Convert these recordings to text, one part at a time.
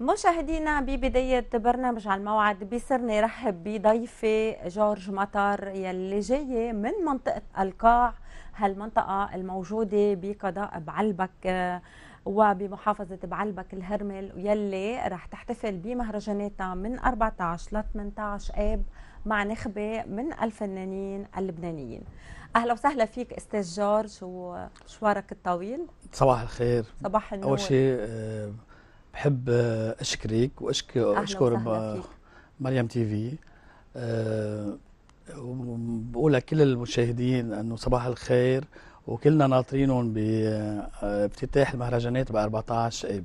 مشاهدينا ببداية برنامج على الموعد بيسرني رحب بضيفي جورج مطر يلي جاي من منطقة القاع هالمنطقة الموجودة بقضاء بعلبك آه، وبمحافظة بعلبك الهرمل يلي رح تحتفل بمهرجاناتها من 14 ل 18 آب مع نخبة من الفنانين اللبنانيين أهلا وسهلا فيك أستاذ جورج وشوارك الطويل صباح الخير صباح النور أول شيء أه بحب آه، اشكرك واشكر آه، اشكر مريم تي في آه، وبقول لكل المشاهدين انه صباح الخير وكلنا ناطرينهم بافتتاح المهرجانات ب 14 اب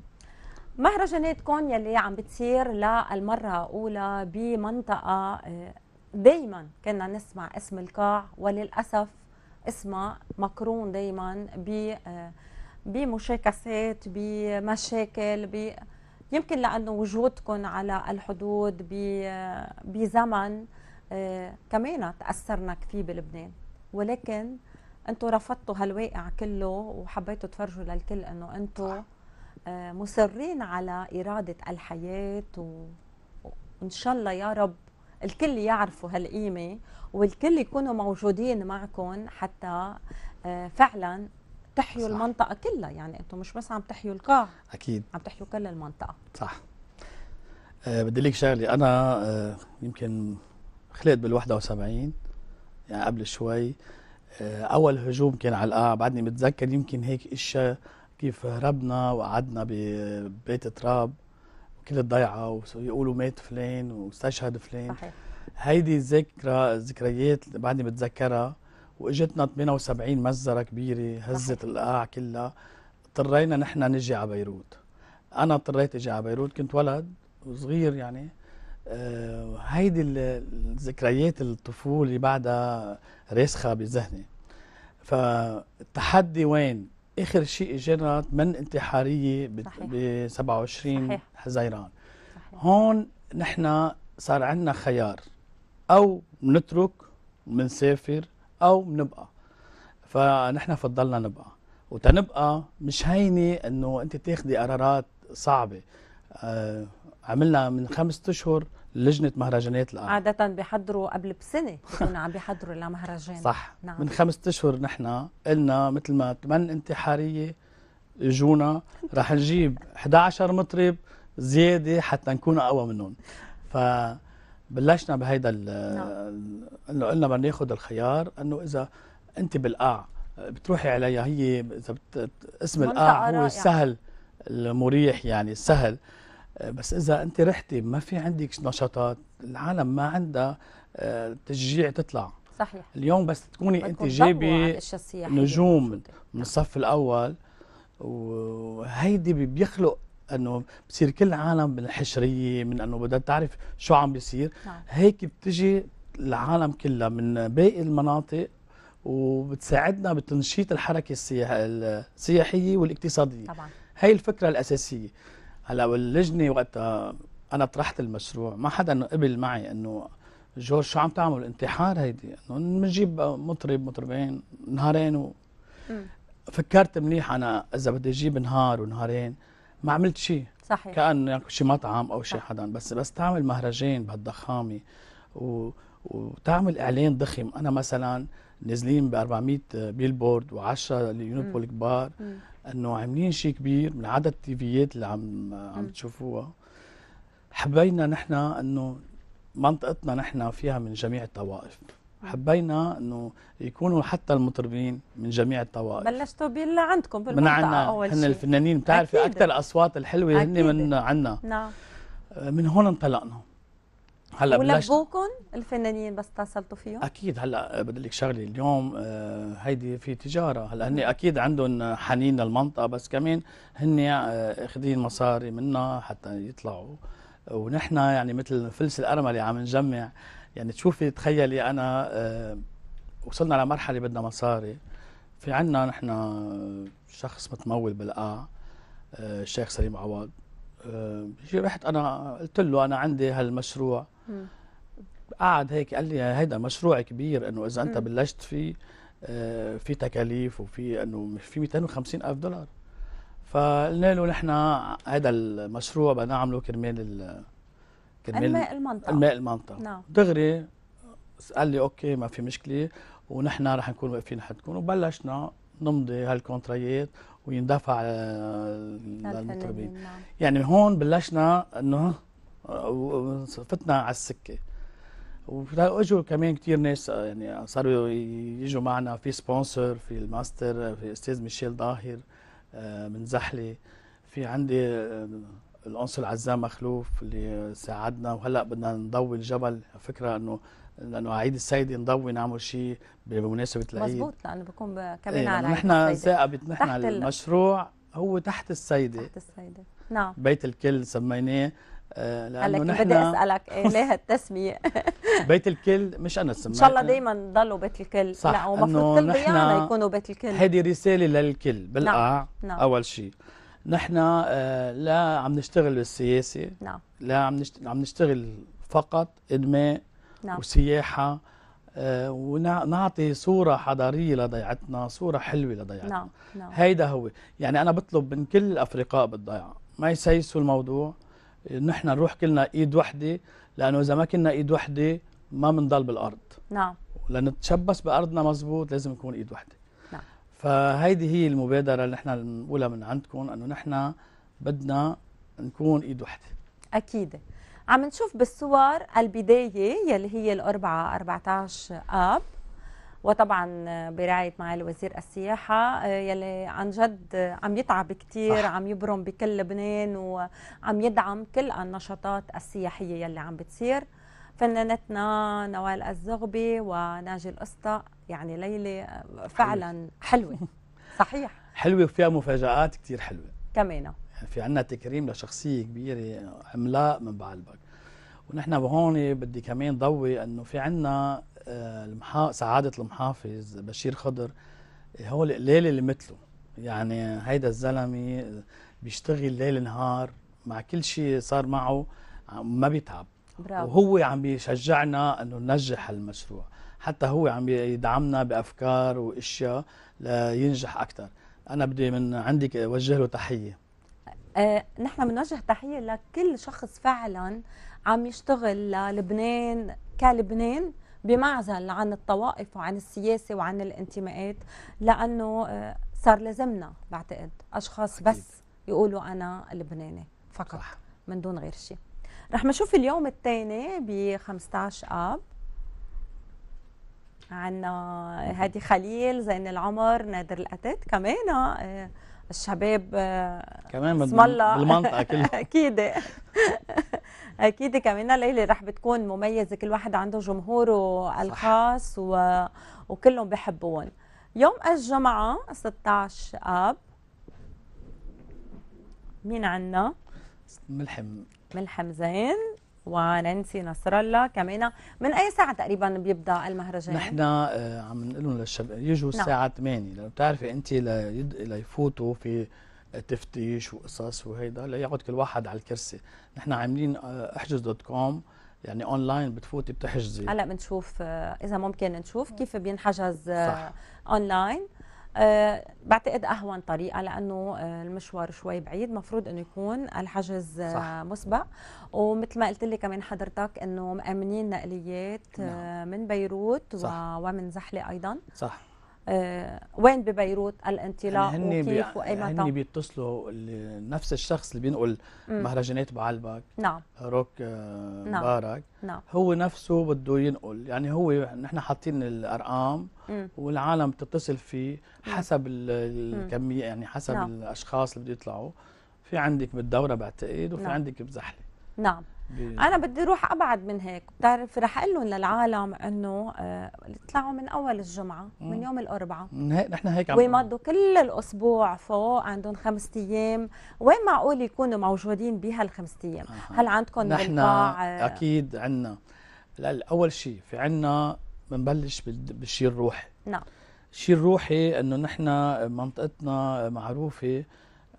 مهرجاناتكم يلي عم بتصير للمره الاولى بمنطقه دائما كنا نسمع اسم القاع وللاسف اسمها مقرون دائما ب بمشاكسات بمشاكل ب يمكن لانه وجودكم على الحدود بزمن آه، كمان تاثرنا كثير بلبنان ولكن انتم رفضتوا هالواقع كله وحبيتوا تفرجوا للكل انه انتم آه، مصرين على اراده الحياه و... وان شاء الله يا رب الكل يعرفوا هالقيمه والكل يكونوا موجودين معكم حتى آه، فعلا تحيوا المنطقه كلها يعني انتم مش بس عم تحيوا القاع اكيد عم تحيوا كل المنطقه صح أه بدي لك شغله انا أه يمكن خلقت بال 71 يعني قبل شوي أه اول هجوم كان على القاع بعدني متذكر يمكن هيك اشياء كيف هربنا وقعدنا ببيت تراب وكل الضيعه ويقولوا مات فلان واستشهد فلان صحيح هيدي الذكرى الذكريات بعدني بتذكرها واجتنا 78 مزرعه كبيره هزت القاع كلها اضطرينا نحن نجي على بيروت انا اضطريت اجي على بيروت كنت ولد وصغير يعني آه هيدي الذكريات الطفوله بعدها راسخه بذهني فالتحدي وين اخر شيء اجانا من انتحاريه ب 27 حزيران صحيح. هون نحن صار عندنا خيار او نترك منسافر او بنبقى فنحن فضلنا نبقى وتنبقى مش هينه انه انت تاخذي قرارات صعبه آه عملنا من خمسة اشهر لجنه مهرجانات الان عاده بيحضروا قبل بسنه بيكونوا عم بيحضروا لمهرجان صح نعم. من خمسة اشهر نحن قلنا مثل ما ثمان انتحاريه اجونا رح نجيب 11 مطرب زياده حتى نكون اقوى منهم ف بلشنا بهيدا نعم. انه قلنا بدنا ناخذ الخيار انه اذا انت بالقاع بتروحي عليها هي اذا بت... اسم القاع هو السهل المريح يعني السهل بس اذا انت رحتي ما في عندك نشاطات العالم ما عندها آه، تشجيع تطلع صحيح اليوم بس تكوني انت جايبه نجوم من الصف الاول وهيدي بيخلق انه بصير كل العالم من الحشريه من انه بدها تعرف شو عم بيصير نعم. هيك بتجي العالم كلها من باقي المناطق وبتساعدنا بتنشيط الحركه السياحيه والاقتصاديه طبعا هي الفكره الاساسيه هلا واللجنه وقتها انا طرحت المشروع ما حدا قبل معي انه جورج شو عم تعمل انتحار هيدي انه بنجيب مطرب مطربين نهارين و... فكرت منيح انا اذا بدي اجيب نهار ونهارين ما عملت شيء صحيح كان يعني شيء مطعم او شيء حدا بس بس تعمل مهرجان بهالضخامه و... وتعمل اعلان ضخم انا مثلا نازلين ب 400 بيلبورد و10 اليونيبول كبار انه عاملين شيء كبير من عدد التيفيات اللي عم عم تشوفوها حبينا نحن انه منطقتنا نحن فيها من جميع الطوائف حبينا انه يكونوا حتى المطربين من جميع الطوائف بلشتوا باللي عندكم بالمنطقه من عنا اول شيء هن الفنانين بتعرفي اكثر الاصوات الحلوه هن من عنا نعم آه، من هون انطلقنا هلا ولبوكم الفنانين بس اتصلتوا فيهم؟ اكيد هلا بدي لك شغله اليوم آه، هيدي في تجاره، هلا هن اكيد عندهم حنين للمنطقه بس كمان هن آه، اخذين مصاري منا حتى يطلعوا ونحن يعني مثل فلس الارمله عم نجمع يعني تشوفي تخيلي انا آه، وصلنا لمرحله بدنا مصاري في عنا نحن شخص متمول بالقاع آه، الشيخ سليم عوض آه، رحت انا قلت له انا عندي هالمشروع قعد هيك قال لي هيدا مشروع كبير انه اذا انت بلشت فيه في تكاليف وفي انه في 250 الف دولار فقلنا له نحن هذا المشروع بدنا نعمله كرمال الماء المنطقه الماء المنطقه نعم دغري قال لي اوكي ما في مشكله ونحن رح نكون واقفين حدكم وبلشنا نمضي هالكونتريات ويندفع للمطربين نعم. يعني هون بلشنا انه فتنا على السكه واجوا كمان كثير ناس يعني صاروا يجوا معنا في سبونسر في الماستر في استاذ ميشيل ظاهر آه، من زحله في عندي آه، القنصل عزام مخلوف اللي ساعدنا وهلا بدنا نضوي الجبل فكره انه لانه عيد السيد نضوي نعمل شيء بمناسبه العيد مزبوط لانه بكون إيه، كمان إيه على نحن ثاقبت نحن المشروع هو تحت السيده تحت السيده نعم بيت الكل سميناه آه، لانه نحن بدي اسالك إيه ليه هالتسميه بيت الكل مش انا سميناه ان شاء الله دايما ضلوا بيت الكل صح لا ومفروض كل ضياعنا يكونوا بيت الكل هيدي رساله للكل بالقاع نعم. نعم. اول شيء نحن آه، لا عم نشتغل بالسياسه نعم لا عم عم نشتغل فقط انماء نعم. وسياحه آه، ونعطي صورة حضارية لضيعتنا صورة حلوة لضيعتنا نعم. نعم. هيدا هو يعني أنا بطلب من كل الأفرقاء بالضيعة ما يسيسوا الموضوع نحن نروح كلنا إيد وحدة لأنه إذا ما كنا إيد وحدة ما بنضل بالأرض نعم لنتشبث بأرضنا مزبوط لازم نكون إيد وحدة فهيدي هي المبادرة اللي نحن بنقولها من عندكم أنه نحن بدنا نكون إيد وحدة أكيد عم نشوف بالصور البداية يلي هي الأربعة 14 آب وطبعا برعاية معالي وزير السياحة يلي عن جد عم يتعب كتير عم يبرم بكل لبنان وعم يدعم كل النشاطات السياحية يلي عم بتصير فنانتنا نوال الزغبي وناجي القسطى يعني ليلة آه، فعلا حلوة, حلوة. صحيح حلوة وفيها مفاجآت كثير حلوة كمان يعني في عنا تكريم لشخصية كبيرة عملاق من بعلبك ونحن بهون بدي كمان ضوي انه في عنا آه، المحا... سعادة المحافظ بشير خضر آه، هو الليلة اللي مثله يعني هيدا الزلمة بيشتغل ليل نهار مع كل شيء صار معه ما بيتعب برافو. وهو عم بيشجعنا انه ننجح هالمشروع حتى هو عم يدعمنا بافكار واشياء لينجح اكثر انا بدي من عندك اوجه له تحيه آه، نحن بنوجه تحيه لكل شخص فعلا عم يشتغل للبنان كلبنان بمعزل عن الطوائف وعن السياسه وعن الانتماءات لانه آه، صار لازمنا بعتقد اشخاص أكيد. بس يقولوا انا لبناني فقط صح. من دون غير شيء رح نشوف اليوم الثاني ب 15 اب عندنا آه، هادي خليل زين العمر نادر القتات كمان آه، آه، الشباب كمان اسم الله بالمنطقه كلها اكيد اكيد كمان ليله رح بتكون مميزه كل واحد عنده جمهوره الخاص و... وكلهم بحبون يوم الجمعه 16 اب مين عنا ملحم ملحم زين ونانسي نصر الله كمان من اي ساعه تقريبا بيبدا المهرجان نحن آه، عم نقول لهم للشب... يجوا نعم. الساعه 8 لانه بتعرفي انت ليد... ليفوتوا في تفتيش وقصص وهيدا ليقعد كل واحد على الكرسي نحن عاملين آه، احجز دوت كوم يعني اونلاين بتفوتي بتحجزي هلا بنشوف آه، اذا ممكن نشوف نعم. كيف بينحجز صح. اونلاين أه بعتقد اهون طريقه لانه آه، المشوار شوي بعيد مفروض انه يكون الحجز آه، صح. مسبق ومثل ما قلت لي كمان حضرتك انه مامنين نقليات نعم. آه، من بيروت صح. ومن زحله ايضا صح آه، وين ببيروت الانطلاق يعني وكيف وايمتى يعني هن بيتصلوا نفس الشخص اللي بينقل مهرجانات بعلبك نعم روك آه، نعم نعم هو نفسه بده ينقل يعني هو نحن حاطين الارقام مم. والعالم بتتصل فيه حسب الكميه يعني حسب نعم. الاشخاص اللي بده يطلعوا في عندك بالدوره بعتقد وفي نعم. عندك بزحله نعم انا بدي اروح ابعد من هيك بتعرف رح اقول لهم للعالم انه آه، طلعوا من اول الجمعه من يوم الاربعاء نحن هيك عم ويمضوا كل الاسبوع فوق عندهم خمسة ايام وين معقول يكونوا موجودين بهالخمسة ايام آه. هل عندكم نحن آه. اكيد عندنا اول شيء في عندنا بنبلش بالشيء الروحي نعم الشيء الروحي انه نحن منطقتنا معروفه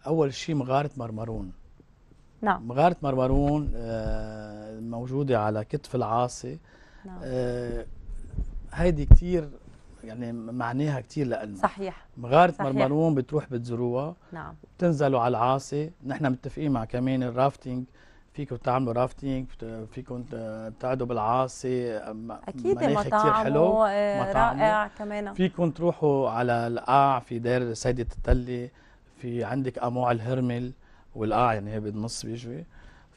اول شيء مغاره مرمرون نعم مغارة مرمرون آه، موجودة على كتف العاصي نعم. آه، هيدي كثير يعني معناها كثير لنا صحيح مغارة صحيح. مرمرون بتروح بتزوروها نعم بتنزلوا على العاصي نحن متفقين مع كمان الرافتينج فيكم تعملوا رافتينج فيكم تقعدوا بالعاصي اكيد مطعم حلو آه، رائع كمان فيكم تروحوا على القاع في دير سيدة التلة في عندك اموع الهرمل والقاع يعني هي بالنص بيجوي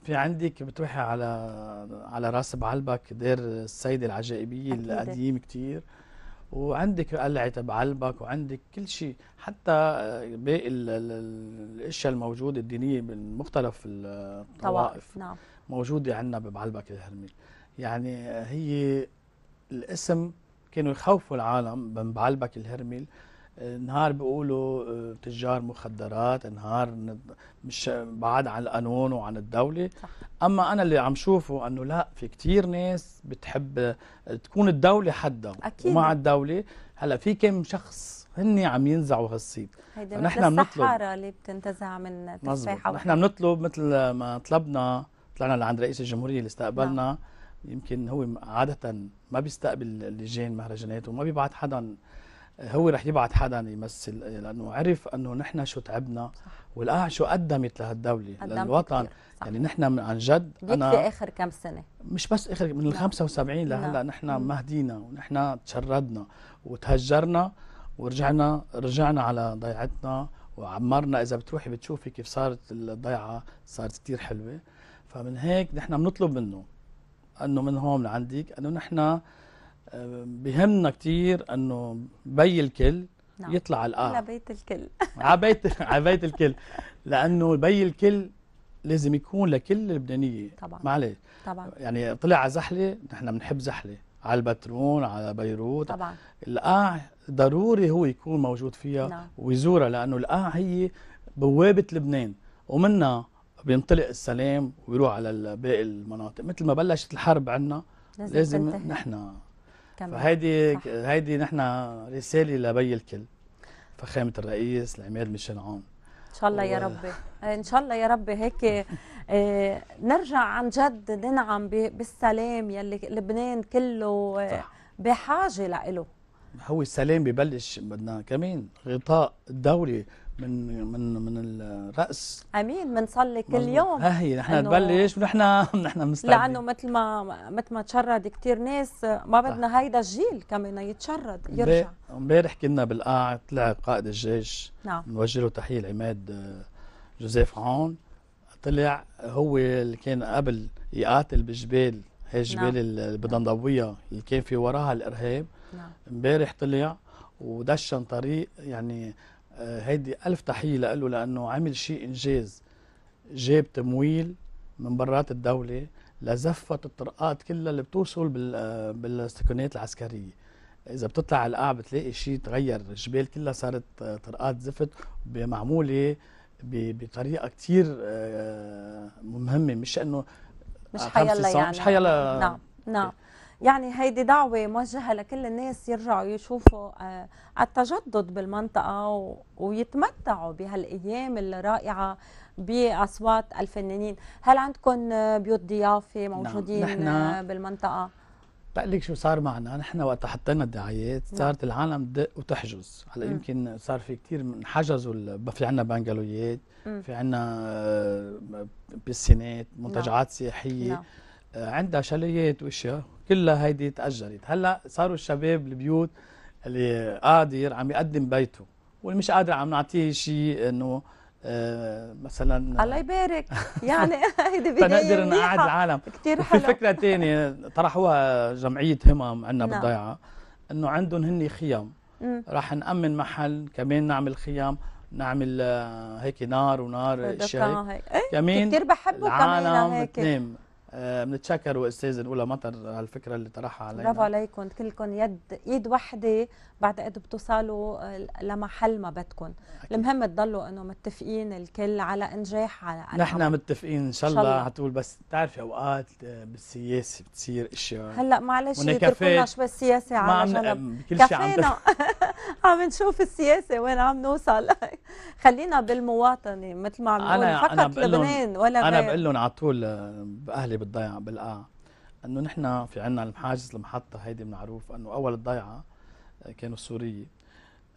في عندك بتروحي على على راس بعلبك دير السيدة العجائبية القديم كتير وعندك قلعة بعلبك وعندك كل شيء حتى باقي الاشياء الموجودة الدينية من مختلف الطوائف نعم. موجودة عندنا ببعلبك الهرمي يعني هي الاسم كانوا يخوفوا العالم من بعلبك الهرمل نهار بيقولوا آه، تجار مخدرات نهار مش بعاد عن القانون وعن الدوله صح. اما انا اللي عم شوفه انه لا في كثير ناس بتحب آه، تكون الدوله حدها ومع الدوله هلا في كم شخص هن عم ينزعوا هالصيت نحن بنطلب الصحاره اللي بتنتزع من تفاحه نحن بنطلب مثل ما طلبنا طلعنا لعند رئيس الجمهوريه اللي استقبلنا نعم. يمكن هو عاده ما بيستقبل اللجان مهرجانات وما بيبعت حدا هو رح يبعث حدا يمثل لانه عرف انه نحن شو تعبنا والقاع شو قدمت لهالدوله للوطن يعني نحن عن جد انا اخر كم سنه مش بس اخر من ال 75 لهلا نحن مهدينا ونحن تشردنا وتهجرنا ورجعنا رجعنا على ضيعتنا وعمرنا اذا بتروحي بتشوفي كيف صارت الضيعه صارت كثير حلوه فمن هيك نحن بنطلب منه انه من هون لعندك انه نحن بهمنا كثير انه بي الكل نعم. يطلع على القاع على بيت الكل على بيت على بيت الكل لانه بي الكل لازم يكون لكل اللبنانيه طبعا معلش طبعا يعني طلع على زحله نحن بنحب زحله على البترون على بيروت طبعا القاع ضروري هو يكون موجود فيها نعم. ويزورها لانه القاع هي بوابه لبنان ومنها بينطلق السلام ويروح على باقي المناطق مثل ما بلشت الحرب عنا لازم, لازم نحن فهيدي هيدي نحن رساله لبي الكل فخامه الرئيس العماد ميشيل عون ان شاء الله يا ربي ان شاء الله يا ربي هيك آه، نرجع عن جد ننعم بالسلام يلي لبنان كله آه، بحاجه له هو السلام ببلش بدنا كمان غطاء دولي من من من الراس امين بنصلي كل يوم اه هي نحن نبلش ونحن نحن مستعدين لانه مثل ما مثل ما تشرد كثير ناس ما بدنا هيدا الجيل كمان يتشرد يرجع امبارح كنا بالقاع طلع قائد الجيش نعم نوجه له تحيه العماد آه، جوزيف عون طلع هو اللي كان قبل يقاتل بالجبال هي الجبال نعم. البدنضويه اللي كان في وراها الارهاب نعم امبارح طلع ودشن طريق يعني آه، هيدي ألف تحية له لأنه عمل شيء إنجاز جاب تمويل من برات الدولة لزفت الطرقات كلها اللي بتوصل آه، بالسكنات العسكرية إذا بتطلع على القاع بتلاقي شيء تغير الجبال كلها صارت آه، طرقات زفت معمولة بطريقة كثير مهمة مش إنه مش حيلا يعني مش حيلا نعم نعم يعني هيدي دعوة موجهة لكل الناس يرجعوا يشوفوا آه، التجدد بالمنطقة ويتمتعوا بهالأيام الرائعة بأصوات الفنانين هل عندكم بيوت ضيافة نعم، موجودين نحن آه، بالمنطقة؟ لك شو صار معنا نحن وقت حطينا الدعايات نعم. صارت العالم تدق وتحجز هلا يمكن صار في كثير من حجزوا في عندنا بنجلويات في عندنا آه، بسينات منتجعات نعم. سياحيه آه، عندها شاليات واشياء كلها هيدي تاجرت هلا صاروا الشباب البيوت اللي قادر عم يقدم بيته واللي مش قادر عم نعطيه شيء انه آه، مثلا الله يبارك يعني هيدي بدايه فنقدر نقعد العالم كثير حلو في فكره ثانيه طرحوها جمعيه همم عندنا نعم. بالضيعه انه عندهم هن خيام راح نامن محل كمان نعمل خيام نعمل آه، هيك نار ونار اشياء هيك إيه، كمان كثير بحبه كمان هيك آه، بنتشكروا استاذ الاولى مطر على الفكره اللي طرحها علينا برافو عليكم كلكم يد ايد وحده بعتقد بتوصلوا لمحل ما بدكم المهم تضلوا انه متفقين الكل على انجاح على نحن متفقين ان شاء الله على طول بس بتعرفي اوقات آه، بالسياسه بتصير اشياء هلا معلش يتركونا شوي السياسه على جنب كفينا عم نشوف السياسه وين عم نوصل خلينا بالمواطنه مثل ما عم نقول فقط لبنان ولا غير انا بقول لهم على طول آه، باهلي اللي بالضيعه بالقاع انه نحن في عنا المحاجز المحطه هيدي معروف انه اول الضيعه آه، كانوا السوريه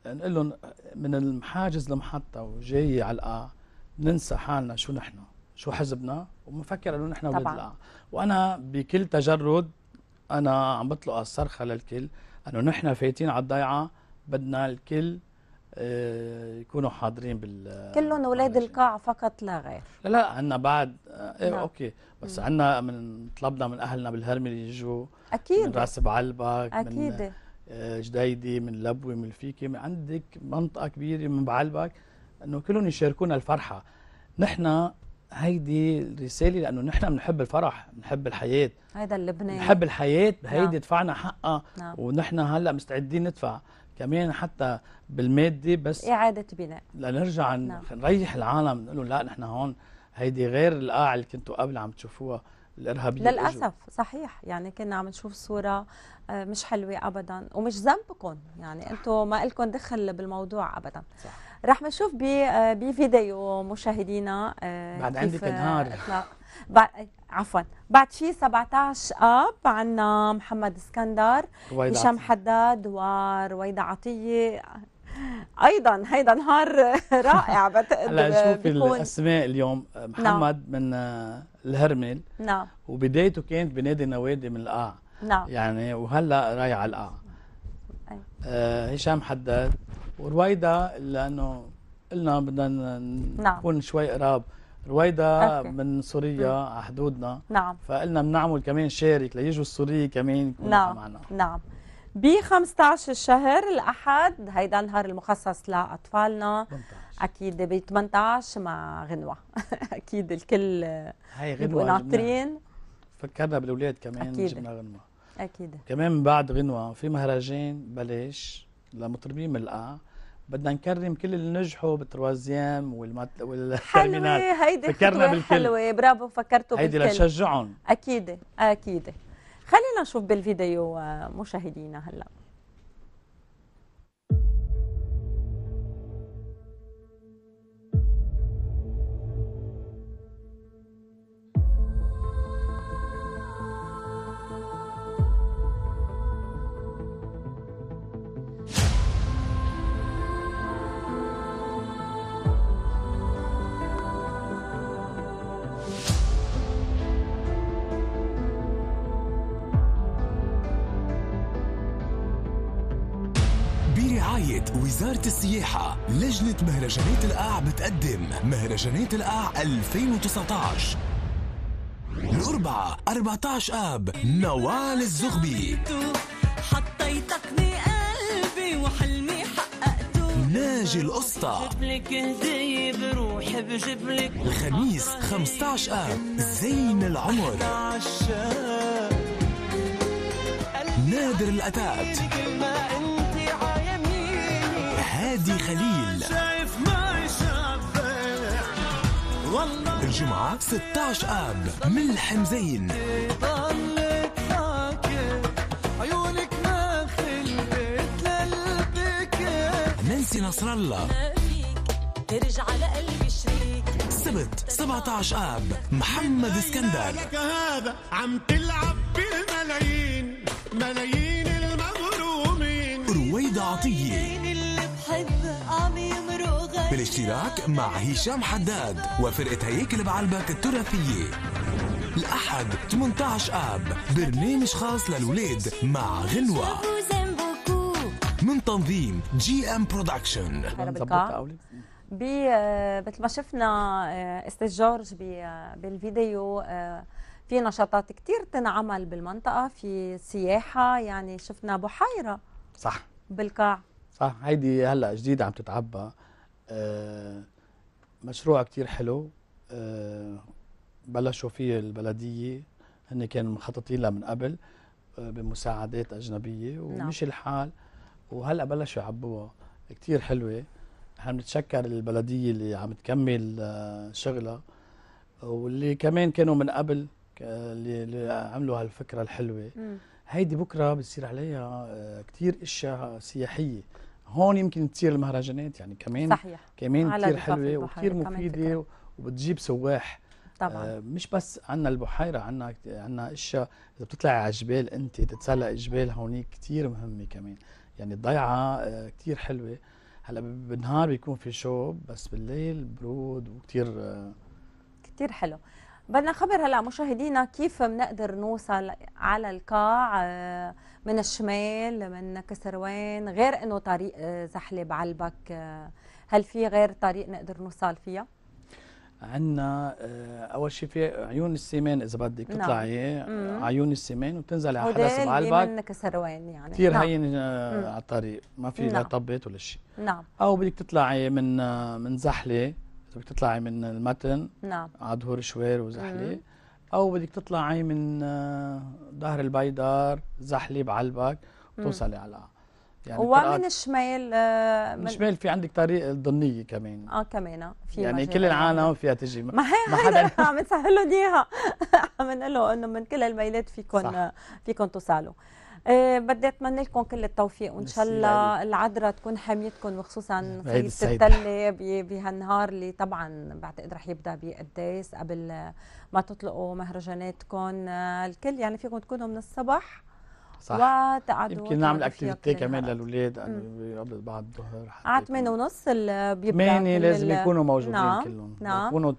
نقول لهم من المحاجز المحطه وجاي على القاع ننسى حالنا شو نحن شو حزبنا وبنفكر انه نحن اولاد القاع وانا بكل تجرد انا عم بطلق الصرخه للكل انه نحن فايتين على الضيعه بدنا الكل يكونوا حاضرين بال كلهم آه، اولاد القاع فقط لا غير لا لا عندنا بعد آه، ايه نعم. اوكي بس عندنا من طلبنا من اهلنا بالهرمل يجوا اكيد من راس بعلبك اكيد آه، من جديدي من لبوه من فيكي من عندك منطقه كبيره من بعلبك انه كلهم يشاركونا الفرحه نحن هيدي رسالة لانه نحن بنحب الفرح بنحب الحياه هيدا اللبناني بنحب الحياه هيدي نعم. دفعنا حقها نعم. ونحن هلا مستعدين ندفع كمان حتى بالمادي بس اعاده بناء لنرجع نعم. نريح العالم نقول لا نحن هون هيدي غير القاع اللي كنتوا قبل عم تشوفوها الارهابيه للاسف أجو. صحيح يعني كنا عم نشوف صوره آه، مش حلوه ابدا ومش ذنبكم يعني انتم ما لكم دخل بالموضوع ابدا صح. رح نشوف آه، بفيديو مشاهدينا آه، بعد عندك نهار عفوا بعد شي 17 اب عندنا محمد اسكندر هشام حداد ورويدا عطيه ايضا هيدا نهار رائع بتقدر هلا شوفي الاسماء اليوم آه، نعم. محمد نعم. من الهرمل نعم وبدايته كانت بنادي نوادي من القاع نعم يعني وهلا رايح على القاع هشام حداد ورويدا لانه قلنا بدنا نعم. نكون نعم. شوي قراب رويدا أوكي. من سوريا على حدودنا نعم فقلنا بنعمل كمان شارك ليجوا السوريين كمان يكونوا نعم. معنا نعم ب 15 الشهر الاحد هيدا النهار المخصص لاطفالنا 18. اكيد ب 18 مع غنوه اكيد الكل هي غنوه ناطرين فكرنا بالاولاد كمان أكيد. جبنا غنوه اكيد كمان بعد غنوه في مهرجان بلاش لمطربين من القاع بدنا نكرم كل اللي نجحوا بالتروازيام والترمينات والترمينال حلوة هيدي فكرنا بالكل حلوة برافو فكرتوا بالكل هيدي لتشجعهم أكيد أكيد خلينا نشوف بالفيديو آه، مشاهدينا هلأ وزارة السياحة لجنة مهرجانات القاع بتقدم مهرجانات القاع 2019 الأربعة 14 آب نوال الزغبي حطيتكني قلبي وحلمي حققته ناجي القسطى بجيبلك هدية بجيبلك الخميس 15 آب زين العمر نادر الأتات هادي خليل شايف ما والله الجمعة 16 آب ملحم زين ضلت عيونك ما خلت للبكي نانسي نصر الله ترجع لقلبي شريك السبت 17 آب محمد اسكندر هذا عم تلعب بالملايين ملايين المغرومين رويدة عطية بالاشتراك مع هشام حداد وفرقة هيكل بعلبك التراثية الأحد 18 آب برنامج خاص للولاد مع غنوة من تنظيم جي ام برودكشن آه، مثل ما شفنا آه، استاذ جورج آه، بالفيديو في نشاطات كثير تنعمل بالمنطقه في سياحه يعني شفنا بحيره صح بالقاع صح هيدي هلا جديده عم تتعبى آه، مشروع كتير حلو آه، بلشوا فيه البلدية هن كانوا مخططين لها من قبل آه، بمساعدات أجنبية نعم. ومشي الحال وهلأ بلشوا يعبوها كتير حلوة نحن بنتشكر البلدية اللي عم تكمل شغلها واللي كمان كانوا من قبل اللي عملوا هالفكرة الحلوة هيدي بكرة بتصير عليها كتير اشياء سياحية هون يمكن تصير المهرجانات يعني كمان صحيح. كمان كثير حلوه وكثير مفيده وبتجيب سواح طبعا آه مش بس عندنا البحيره عندنا عندنا اشياء اذا بتطلعي على الجبال انت تتسلق جبال هونيك كثير مهمه كمان يعني الضيعه آه كثير حلوه هلا بالنهار بيكون في شوب بس بالليل برود وكثير آه كثير حلو بدنا نخبر هلا مشاهدينا كيف بنقدر نوصل على القاع آه، من الشمال من كسروان غير انه طريق آه، زحله بعلبك آه، هل في غير طريق نقدر نوصل فيها؟ عندنا اول شيء في عيون السيمان اذا بدك نعم. تطلعي نعم. عيون السيمان وبتنزلي على حدس بعلبك من كسروان يعني كثير نعم. هين على الطريق ما في نعم. لا طبيت ولا شيء نعم او بدك تطلعي من من زحله بدك تطلعي من المتن نعم على ظهور شوير وزحلي او بدك تطلعي من ظهر آه، البيدار زحلي بعلبك وتوصلي على يعني ومن الشمال آه من الشمال في عندك طريق الضنيه كمان اه كمان آه، في يعني كل العالم فيها تجي ما هي ما حدا عم نسهل لهم اياها عم نقول انه من كل الميلات فيكم فيكم توصلوا آه، بدي اتمنى لكم كل التوفيق وان شاء الله العذراء تكون حاميتكم وخصوصا في التله بهالنهار اللي طبعا بعتقد رح يبدا بقداس قبل ما تطلقوا مهرجاناتكم آه، الكل يعني فيكم تكونوا من الصبح صح وتقعدوا يمكن نعمل اكتيفيتي كمان للاولاد قبل بعد الظهر على 8 آه، ونص بيبدا 8 لازم يكونوا موجودين نعم. كلهم نعم يكونوا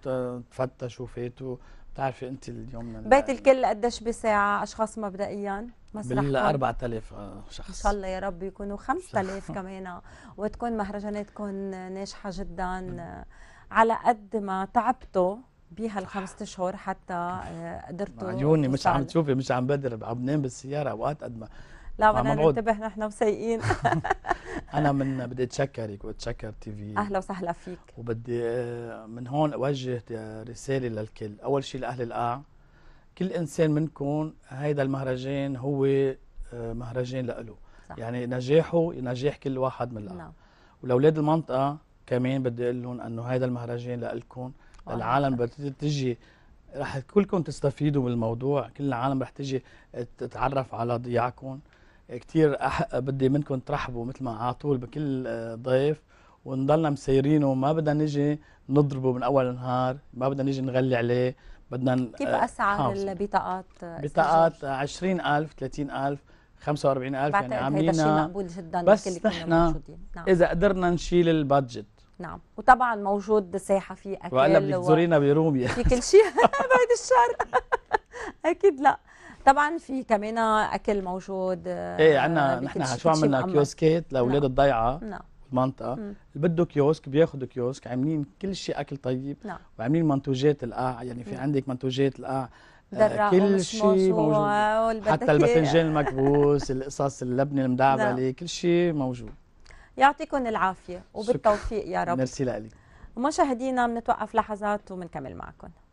تفتشوا فاتوا بتعرفي انت اليوم بيت الكل قديش بساعه اشخاص مبدئيا مسرح بال 4000 شخص ان شاء الله يا رب يكونوا 5000 كمان وتكون مهرجاناتكم ناجحه جدا على قد ما تعبتوا بها خمسة اشهر حتى آه، قدرتوا عيوني مش عم تشوفي مش عم بدر عم نام بالسياره اوقات قد ما لا بدنا ننتبه نحن مسيئين انا من بدي اتشكرك واتشكر تي في اهلا وسهلا فيك وبدي آه، من هون اوجه رساله للكل اول شيء لاهل القاع كل انسان منكم هيدا المهرجان هو آه، مهرجان لإله يعني نجاحه نجاح كل واحد من القاع نعم. ولاولاد المنطقه كمان بدي اقول لهم انه هيدا المهرجان لإلكم العالم بتجي رح كلكم تستفيدوا من الموضوع كل العالم رح تجي تتعرف على ضياعكم كثير أح... بدي منكم ترحبوا مثل ما على طول بكل آه، ضيف ونضلنا مسيرينه ما بدنا نجي نضربه من اول النهار ما بدنا نجي نغلي عليه بدنا كيف آه، اسعار البطاقات بطاقات 20000 30000 45000 يعني عاملين مقبول جدا بس نحن نعم. اذا قدرنا نشيل البادجت نعم وطبعا موجود ساحه في اكل والا بدك تزورينا بروميا في كل شيء بعد الشر اكيد لا طبعا في كمان اكل موجود ايه آه، عندنا نحن شو عملنا كيوسكات لاولاد نعم. الضيعه نعم المنطقه اللي بده كيوسك بياخذ كيوسك عاملين كل شيء اكل طيب نعم. وعاملين منتوجات القاع يعني في عندك منتوجات القاع آه، كل شيء موجود حتى الباذنجان المكبوس القصص اللبنه المدعبله نعم. كل شيء موجود يعطيكم العافيه وبالتوفيق يا رب ميرسي لك مشاهدينا بنتوقف لحظات وبنكمل معكم